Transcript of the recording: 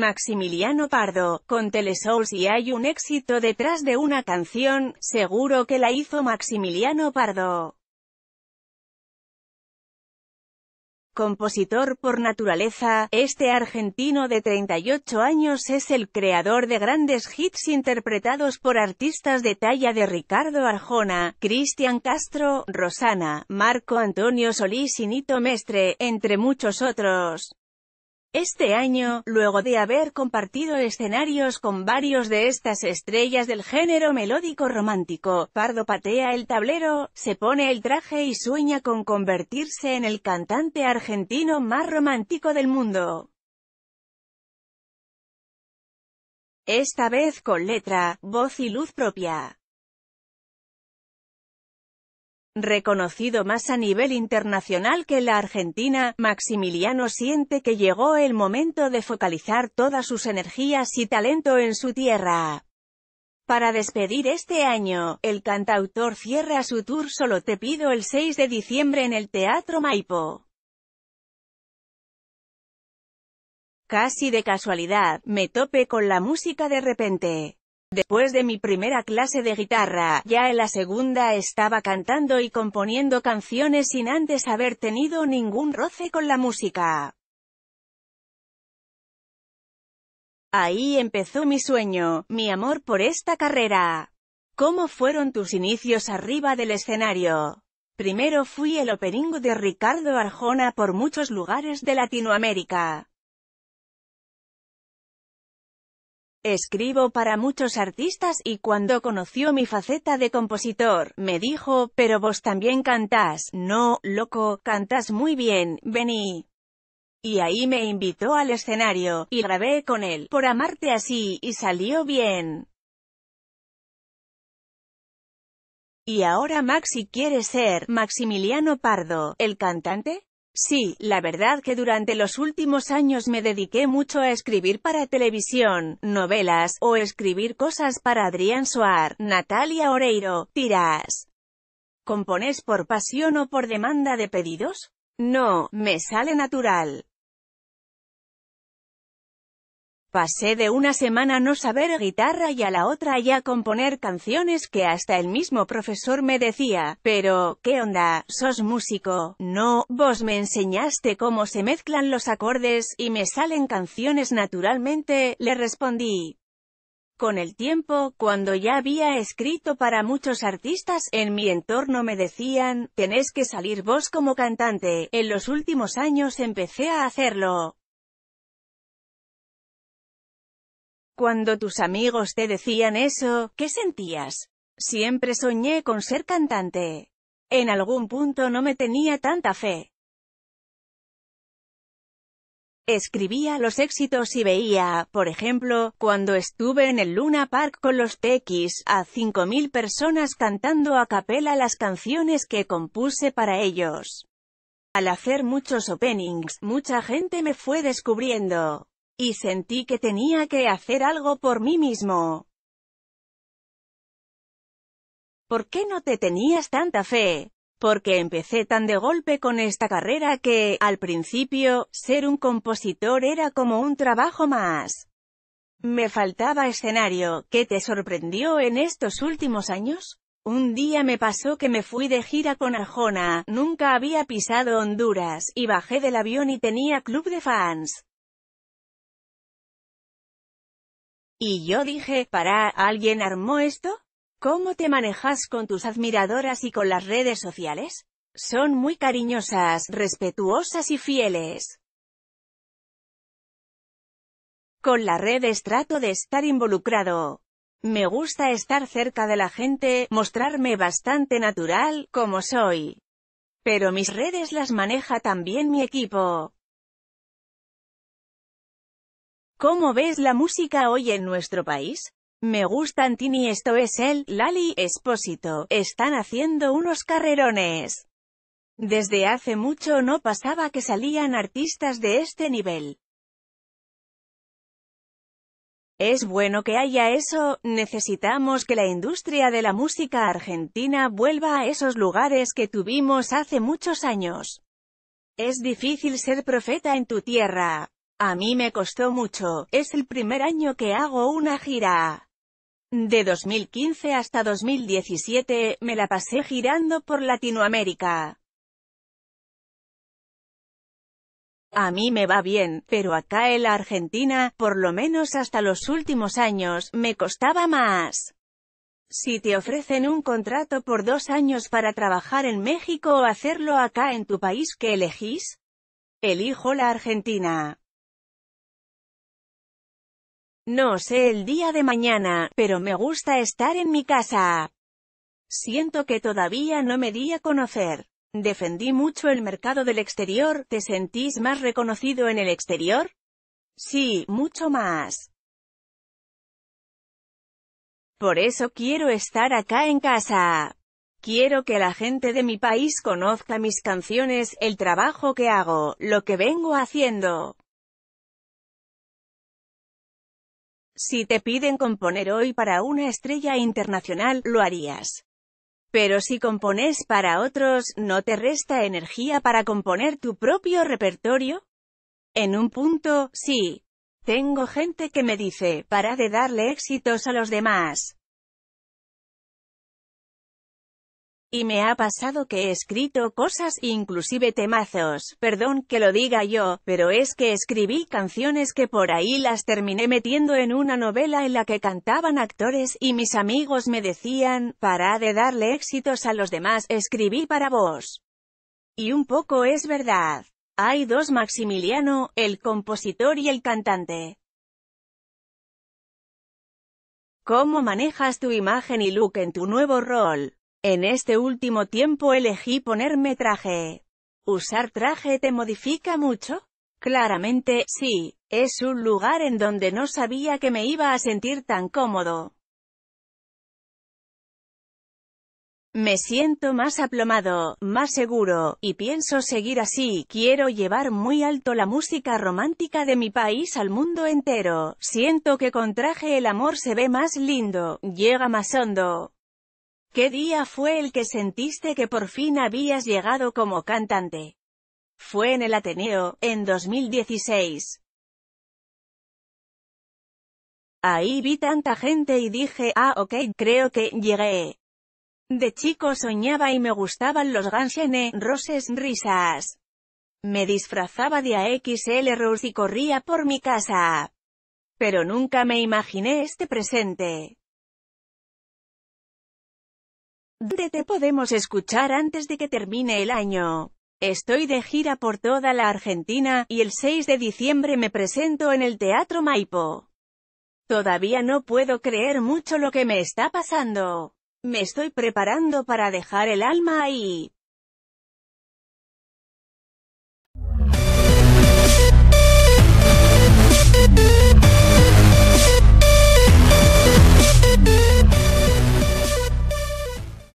Maximiliano Pardo, con Telesouls y hay un éxito detrás de una canción, seguro que la hizo Maximiliano Pardo. compositor por naturaleza, este argentino de 38 años es el creador de grandes hits interpretados por artistas de talla de Ricardo Arjona, Cristian Castro, Rosana, Marco Antonio Solís y Nito Mestre, entre muchos otros. Este año, luego de haber compartido escenarios con varios de estas estrellas del género melódico romántico, Pardo patea el tablero, se pone el traje y sueña con convertirse en el cantante argentino más romántico del mundo. Esta vez con letra, voz y luz propia reconocido más a nivel internacional que la Argentina, Maximiliano siente que llegó el momento de focalizar todas sus energías y talento en su tierra. Para despedir este año, el cantautor cierra su tour Solo te pido el 6 de diciembre en el Teatro Maipo. Casi de casualidad, me tope con la música de repente. Después de mi primera clase de guitarra, ya en la segunda estaba cantando y componiendo canciones sin antes haber tenido ningún roce con la música. Ahí empezó mi sueño, mi amor por esta carrera. ¿Cómo fueron tus inicios arriba del escenario? Primero fui el operingo de Ricardo Arjona por muchos lugares de Latinoamérica. Escribo para muchos artistas y cuando conoció mi faceta de compositor, me dijo, pero vos también cantás, no, loco, cantás muy bien, vení. Y ahí me invitó al escenario, y grabé con él, por amarte así, y salió bien. Y ahora Maxi quiere ser, Maximiliano Pardo, el cantante, Sí, la verdad que durante los últimos años me dediqué mucho a escribir para televisión, novelas, o escribir cosas para Adrián Soar, Natalia Oreiro, tiras. ¿Compones por pasión o por demanda de pedidos? No, me sale natural. Pasé de una semana no saber guitarra y a la otra ya componer canciones que hasta el mismo profesor me decía, pero, ¿qué onda? ¿Sos músico? No, vos me enseñaste cómo se mezclan los acordes y me salen canciones naturalmente, le respondí. Con el tiempo, cuando ya había escrito para muchos artistas, en mi entorno me decían, tenés que salir vos como cantante, en los últimos años empecé a hacerlo. Cuando tus amigos te decían eso, ¿qué sentías? Siempre soñé con ser cantante. En algún punto no me tenía tanta fe. Escribía los éxitos y veía, por ejemplo, cuando estuve en el Luna Park con los tex a 5.000 personas cantando a capela las canciones que compuse para ellos. Al hacer muchos openings, mucha gente me fue descubriendo y sentí que tenía que hacer algo por mí mismo. ¿Por qué no te tenías tanta fe? Porque empecé tan de golpe con esta carrera que, al principio, ser un compositor era como un trabajo más. Me faltaba escenario, ¿qué te sorprendió en estos últimos años? Un día me pasó que me fui de gira con Arjona, nunca había pisado Honduras, y bajé del avión y tenía club de fans. Y yo dije, ¿para alguien armó esto? ¿Cómo te manejas con tus admiradoras y con las redes sociales? Son muy cariñosas, respetuosas y fieles. Con la red trato de estar involucrado. Me gusta estar cerca de la gente, mostrarme bastante natural, como soy. Pero mis redes las maneja también mi equipo. ¿Cómo ves la música hoy en nuestro país? Me gustan Tini esto es él, Lali, Espósito, están haciendo unos carrerones. Desde hace mucho no pasaba que salían artistas de este nivel. Es bueno que haya eso, necesitamos que la industria de la música argentina vuelva a esos lugares que tuvimos hace muchos años. Es difícil ser profeta en tu tierra. A mí me costó mucho, es el primer año que hago una gira. De 2015 hasta 2017, me la pasé girando por Latinoamérica. A mí me va bien, pero acá en la Argentina, por lo menos hasta los últimos años, me costaba más. Si te ofrecen un contrato por dos años para trabajar en México o hacerlo acá en tu país que elegís, elijo la Argentina. No sé el día de mañana, pero me gusta estar en mi casa. Siento que todavía no me di a conocer. Defendí mucho el mercado del exterior, ¿te sentís más reconocido en el exterior? Sí, mucho más. Por eso quiero estar acá en casa. Quiero que la gente de mi país conozca mis canciones, el trabajo que hago, lo que vengo haciendo. Si te piden componer hoy para una estrella internacional, lo harías. Pero si compones para otros, ¿no te resta energía para componer tu propio repertorio? En un punto, sí. Tengo gente que me dice, para de darle éxitos a los demás. Y me ha pasado que he escrito cosas, inclusive temazos, perdón que lo diga yo, pero es que escribí canciones que por ahí las terminé metiendo en una novela en la que cantaban actores, y mis amigos me decían, para de darle éxitos a los demás, escribí para vos. Y un poco es verdad. Hay dos Maximiliano, el compositor y el cantante. ¿Cómo manejas tu imagen y look en tu nuevo rol? En este último tiempo elegí ponerme traje. ¿Usar traje te modifica mucho? Claramente, sí, es un lugar en donde no sabía que me iba a sentir tan cómodo. Me siento más aplomado, más seguro, y pienso seguir así, quiero llevar muy alto la música romántica de mi país al mundo entero, siento que con traje el amor se ve más lindo, llega más hondo. ¿Qué día fue el que sentiste que por fin habías llegado como cantante? Fue en el Ateneo, en 2016. Ahí vi tanta gente y dije, ah ok, creo que llegué. De chico soñaba y me gustaban los Guns Roses risas. Me disfrazaba de AXL Rose y corría por mi casa. Pero nunca me imaginé este presente. ¿Dónde te podemos escuchar antes de que termine el año. Estoy de gira por toda la Argentina, y el 6 de diciembre me presento en el Teatro Maipo. Todavía no puedo creer mucho lo que me está pasando. Me estoy preparando para dejar el alma ahí.